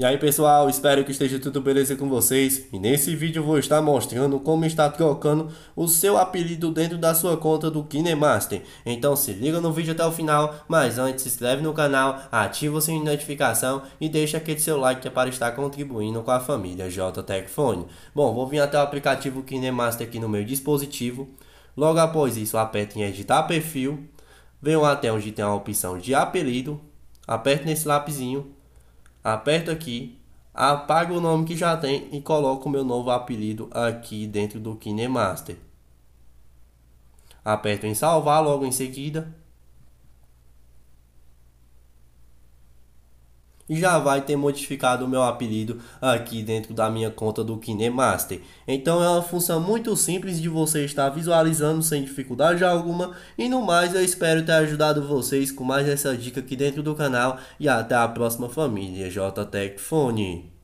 E aí pessoal, espero que esteja tudo beleza com vocês e nesse vídeo vou estar mostrando como está trocando o seu apelido dentro da sua conta do KineMaster. Então se liga no vídeo até o final, mas antes se inscreve no canal, ativa o sininho de notificação e deixa aquele seu like é para estar contribuindo com a família JTech Bom, vou vir até o aplicativo KineMaster aqui no meu dispositivo, logo após isso aperta em editar perfil, Vem até onde tem a opção de apelido, Aperta nesse lapisinho aperto aqui, apago o nome que já tem e coloco o meu novo apelido aqui dentro do KineMaster. Aperto em salvar logo em seguida e já vai ter modificado o meu apelido aqui dentro da minha conta do KineMaster. Então é uma função muito simples de você estar visualizando sem dificuldade alguma. E no mais, eu espero ter ajudado vocês com mais essa dica aqui dentro do canal. E até a próxima família, JTech Fone.